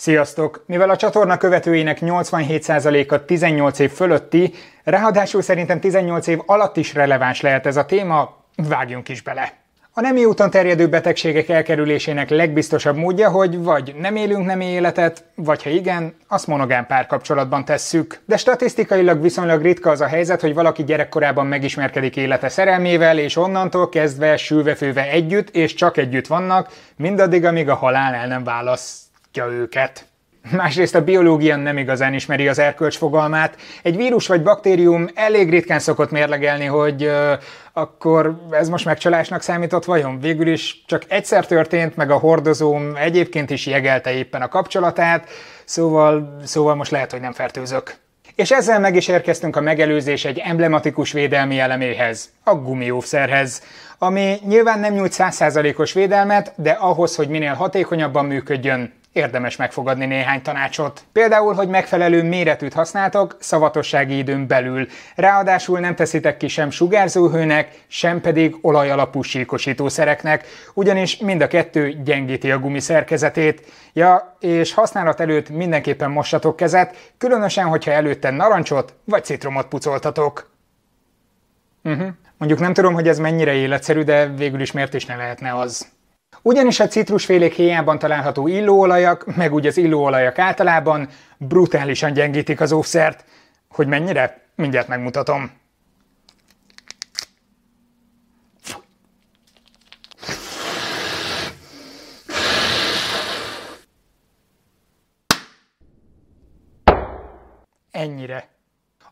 Sziasztok! Mivel a csatorna követőinek 87%-a 18 év fölötti, ráadásul szerintem 18 év alatt is releváns lehet ez a téma, vágjunk is bele! A nemi úton terjedő betegségek elkerülésének legbiztosabb módja, hogy vagy nem élünk nemi életet, vagy ha igen, azt monogám párkapcsolatban tesszük. De statisztikailag viszonylag ritka az a helyzet, hogy valaki gyerekkorában megismerkedik élete szerelmével, és onnantól kezdve sülve-főve együtt, és csak együtt vannak, mindaddig, amíg a halál el nem válasz kiírtja őket. Másrészt a biológia nem igazán ismeri az erkölcs fogalmát. Egy vírus vagy baktérium elég ritkán szokott mérlegelni, hogy euh, akkor ez most megcsalásnak számított vajon? Végül is csak egyszer történt, meg a hordozóm egyébként is jegelte éppen a kapcsolatát, szóval, szóval most lehet, hogy nem fertőzök. És ezzel meg is érkeztünk a megelőzés egy emblematikus védelmi eleméhez, a gumiófszerhez, ami nyilván nem nyújt 100%-os védelmet, de ahhoz, hogy minél hatékonyabban működjön, érdemes megfogadni néhány tanácsot. Például, hogy megfelelő méretűt használtok szavatossági időn belül. Ráadásul nem teszitek ki sem sugárzóhőnek, sem pedig olajalapú síkosítószereknek, ugyanis mind a kettő gyengíti a gumi szerkezetét. Ja, és használat előtt mindenképpen mossatok kezet, különösen, hogyha előtte narancsot vagy citromot pucoltatok. Uh-huh. Mondjuk nem tudom, hogy ez mennyire életszerű, de végül is miért is ne lehetne az. Ugyanis a citrusfélék héjában található illóolajak, meg úgy az illóolajak általában brutálisan gyengítik az óvszert. Hogy mennyire? Mindjárt megmutatom. Ennyire.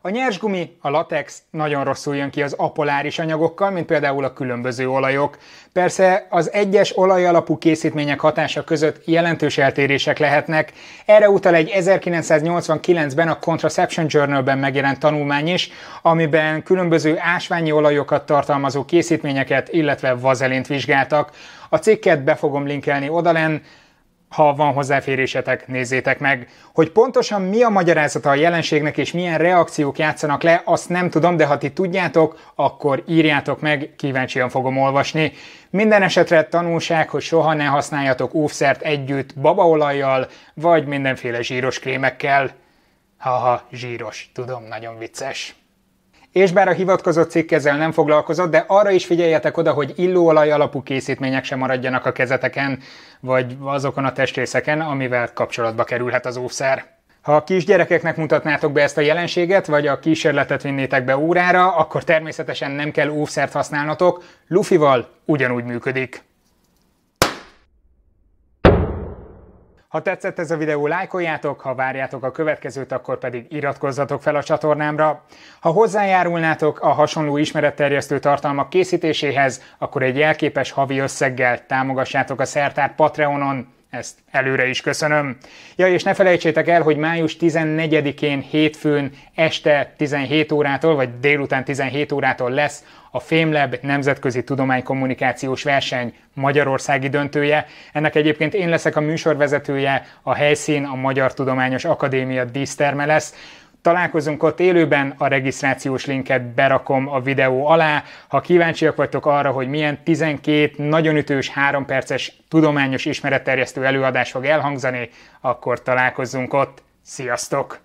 A nyers gumi, a latex nagyon rosszul jön ki az apoláris anyagokkal, mint például a különböző olajok. Persze az egyes olajalapú készítmények hatása között jelentős eltérések lehetnek. Erre utal egy 1989-ben a Contraception Journal-ben megjelent tanulmány is, amiben különböző ásványi olajokat tartalmazó készítményeket, illetve vazelint vizsgáltak. A cikket be fogom linkelni odalen, ha van hozzáférésetek, nézzétek meg. Hogy pontosan mi a magyarázata a jelenségnek és milyen reakciók játszanak le, azt nem tudom, de ha ti tudjátok, akkor írjátok meg, kíváncsian fogom olvasni. Minden esetre tanulság, hogy soha ne használjatok óvszert együtt babaolajjal, vagy mindenféle zsíros krémekkel. Haha, zsíros, tudom, nagyon vicces. És bár a hivatkozott cikk ezzel nem foglalkozott, de arra is figyeljetek oda, hogy illóolaj alapú készítmények sem maradjanak a kezeteken, vagy azokon a testrészeken, amivel kapcsolatba kerülhet az óvszer. Ha a kisgyerekeknek mutatnátok be ezt a jelenséget, vagy a kísérletet vinnétek be órára, akkor természetesen nem kell óvszert használnatok, lufival ugyanúgy működik. Ha tetszett ez a videó, lájkoljátok, ha várjátok a következőt, akkor pedig iratkozzatok fel a csatornámra. Ha hozzájárulnátok a hasonló ismeretterjesztő tartalmak készítéséhez, akkor egy jelképes havi összeggel támogassátok a szertár Patreonon. Ezt előre is köszönöm. Ja, és ne felejtsétek el, hogy május 14-én hétfőn este 17 órától, vagy délután 17 órától lesz a Fémleb Nemzetközi Tudománykommunikációs Verseny Magyarországi döntője. Ennek egyébként én leszek a műsorvezetője, a helyszín a Magyar Tudományos Akadémia díszterme lesz. Találkozunk ott élőben, a regisztrációs linket berakom a videó alá. Ha kíváncsiak vagytok arra, hogy milyen 12 nagyon ütős, 3 perces tudományos ismeretterjesztő előadás fog elhangzani, akkor találkozzunk ott. Sziasztok!